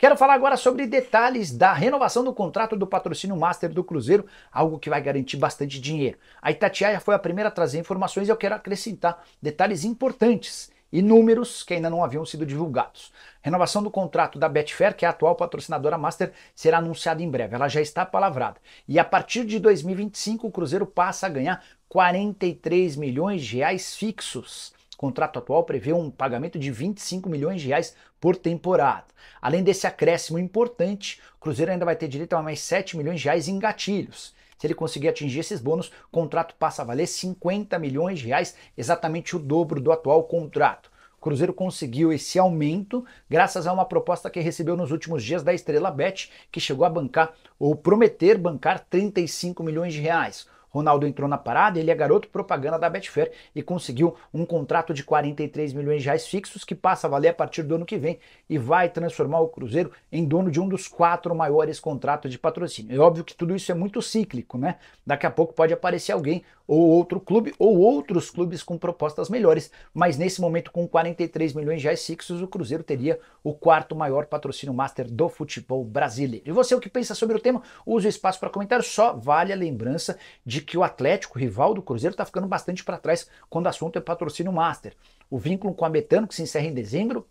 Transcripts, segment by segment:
Quero falar agora sobre detalhes da renovação do contrato do patrocínio Master do Cruzeiro, algo que vai garantir bastante dinheiro. A Itatiaia foi a primeira a trazer informações e eu quero acrescentar detalhes importantes e números que ainda não haviam sido divulgados. Renovação do contrato da Betfair, que é a atual patrocinadora Master, será anunciada em breve. Ela já está palavrada. E a partir de 2025 o Cruzeiro passa a ganhar 43 milhões de reais fixos contrato atual prevê um pagamento de 25 milhões de reais por temporada. Além desse acréscimo importante, o Cruzeiro ainda vai ter direito a mais 7 milhões de reais em gatilhos. Se ele conseguir atingir esses bônus, o contrato passa a valer 50 milhões de reais, exatamente o dobro do atual contrato. O Cruzeiro conseguiu esse aumento graças a uma proposta que recebeu nos últimos dias da Estrela Bet, que chegou a bancar ou prometer bancar 35 milhões de reais. Ronaldo entrou na parada, ele é garoto propaganda da Betfair e conseguiu um contrato de 43 milhões de reais fixos que passa a valer a partir do ano que vem e vai transformar o Cruzeiro em dono de um dos quatro maiores contratos de patrocínio. É óbvio que tudo isso é muito cíclico, né? Daqui a pouco pode aparecer alguém ou outro clube ou outros clubes com propostas melhores, mas nesse momento com 43 milhões de reais fixos o Cruzeiro teria o quarto maior patrocínio master do futebol brasileiro. E você o que pensa sobre o tema? Use o espaço para comentário, só vale a lembrança de de que o Atlético, rival do Cruzeiro, está ficando bastante para trás quando o assunto é patrocínio master. O vínculo com a Betano, que se encerra em dezembro,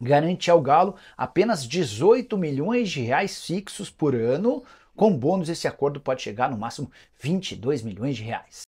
garante ao Galo apenas 18 milhões de reais fixos por ano. Com bônus, esse acordo pode chegar no máximo 22 milhões de reais.